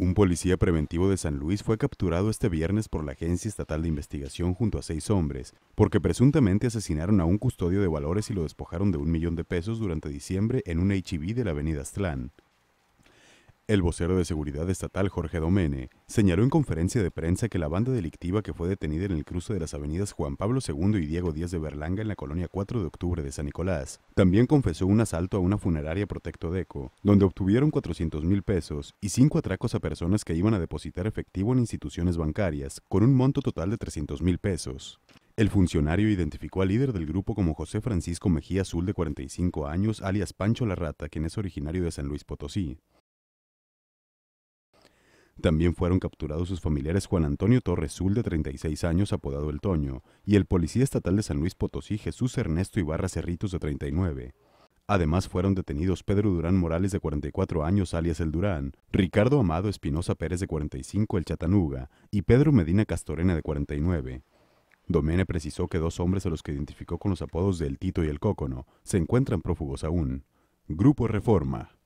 Un policía preventivo de San Luis fue capturado este viernes por la Agencia Estatal de Investigación junto a seis hombres, porque presuntamente asesinaron a un custodio de valores y lo despojaron de un millón de pesos durante diciembre en un HIV e de la avenida Aztlán. El vocero de seguridad estatal Jorge Domene señaló en conferencia de prensa que la banda delictiva que fue detenida en el cruce de las avenidas Juan Pablo II y Diego Díaz de Berlanga en la colonia 4 de octubre de San Nicolás también confesó un asalto a una funeraria Protecto Deco, donde obtuvieron 400 mil pesos y cinco atracos a personas que iban a depositar efectivo en instituciones bancarias, con un monto total de 300 mil pesos. El funcionario identificó al líder del grupo como José Francisco Mejía Azul, de 45 años, alias Pancho La Rata, quien es originario de San Luis Potosí. También fueron capturados sus familiares Juan Antonio Torres Sul, de 36 años, apodado El Toño, y el policía estatal de San Luis Potosí, Jesús Ernesto Ibarra Cerritos, de 39. Además fueron detenidos Pedro Durán Morales, de 44 años, alias El Durán, Ricardo Amado Espinosa Pérez, de 45, El Chatanuga, y Pedro Medina Castorena, de 49. Domene precisó que dos hombres a los que identificó con los apodos de El Tito y El Cócono se encuentran prófugos aún. Grupo Reforma.